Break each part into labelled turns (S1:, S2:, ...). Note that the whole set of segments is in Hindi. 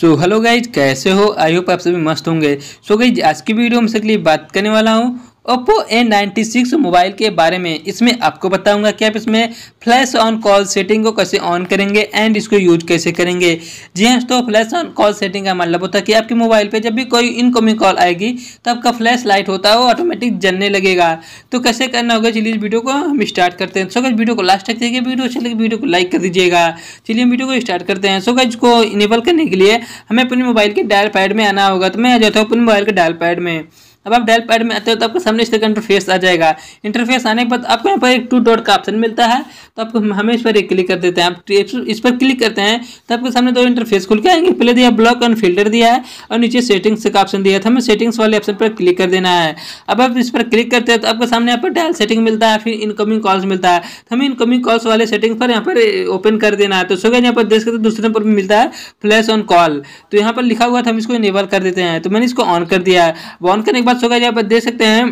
S1: सो हेलो गाइज कैसे हो आई होप आप सभी मस्त होंगे सो so गाइज आज की वीडियो में सिर्फ बात करने वाला हूँ ओप्पो A96 मोबाइल के बारे में इसमें आपको बताऊंगा कि आप इसमें फ्लैश ऑन कॉल सेटिंग को कैसे ऑन करेंगे एंड इसको यूज कैसे करेंगे जी हाँ तो फ्लैश ऑन कॉल सेटिंग का मतलब होता है कि आपके मोबाइल पे जब भी कोई इनकमिंग कॉल आएगी तो आपका फ्लैश लाइट होता है वो ऑटोमेटिक जलने लगेगा तो कैसे करना होगा चलिए इस वीडियो को हम स्टार्ट करते हैं सो गज वीडियो को लास्ट तक देखिए वीडियो अच्छा लगे वीडियो को लाइक कर दीजिएगा चलिए हम वीडियो को स्टार्ट करते हैं सो गज को इनेबल करने के लिए हमें अपने मोबाइल के डायल पैड में आना होगा तो मैं आ जाता हूँ अपने मोबाइल के डायल पैड में अब आप डायल पैड में आते हो तो आपके सामने इस तरह का इंटरफेस आ जाएगा इंटरफेस आने के बाद आपको यहाँ पर एक टू डॉट का ऑप्शन मिलता है तो आपको हमें इस पर एक क्लिक कर देते हैं आप इस पर क्लिक करते हैं तो आपके सामने दो इंटरफेस खुल के आएंगे पहले दिया ब्लॉक एंड फिल्टर दिया है और नीचे सेटिंग्स का ऑप्शन दिया था तो हमें सेटिंग्स वाले ऑप्शन पर क्लिक कर देना है अब आप इस पर क्लिक करते हैं तो आपके सामने यहाँ पर डायल सेटिंग मिलता है फिर इनकमिंग कॉल्स मिलता है तो हमें इनकमिंग कॉल्स वाले सेटिंग पर यहाँ पर ओपन कर देना है तो सो यहाँ पर देख सकते दूसरे नंबर पर मिलता है फ्लैश ऑन कॉल तो यहाँ पर लिखा हुआ था हम इसको इनेबल कर देते हैं तो मैंने इसको ऑन कर दिया है ऑन करने के पास होगा यहाँ पर देख सकते हैं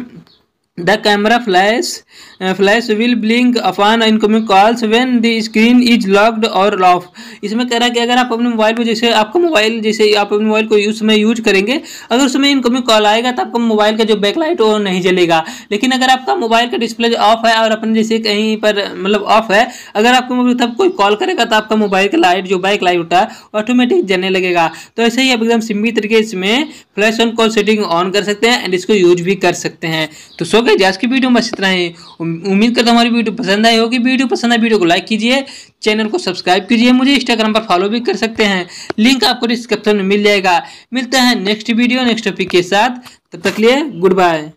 S1: the camera flash flash will blink upon incoming calls when the screen is locked और ऑफ इसमें कह रहा है कि अगर आप अपने मोबाइल को जैसे आपका मोबाइल जैसे आप अपने मोबाइल को उस समय यूज करेंगे अगर उसमें इनकमिंग कॉल आएगा तो आपका मोबाइल का जो बैकलाइट वो नहीं जलेगा लेकिन अगर आपका मोबाइल का डिस्प्ले ऑफ है और अपने जैसे कहीं पर मतलब ऑफ है अगर आपको मतलब कोई कॉल करेगा तो आपका मोबाइल का लाइट जो बैक लाइट होता है ऑटोमेटिक जलने लगेगा तो ऐसे ही आप एकदम सिम्बी तरीके इसमें flash on call setting on कर सकते हैं एंड इसको यूज भी कर सकते हैं तो सो गए आज की वीडियो में इतना ही उम्मीद करता हूँ हमारी वीडियो पसंद आई होगी वीडियो पसंद आए वीडियो को लाइक कीजिए चैनल को सब्सक्राइब कीजिए मुझे इंस्टाग्राम पर फॉलो भी कर सकते हैं लिंक आपको डिस्क्रिप्शन में मिल जाएगा मिलता है नेक्स्ट वीडियो नेक्स्ट टॉपिक के साथ तब तक लिए गुड बाय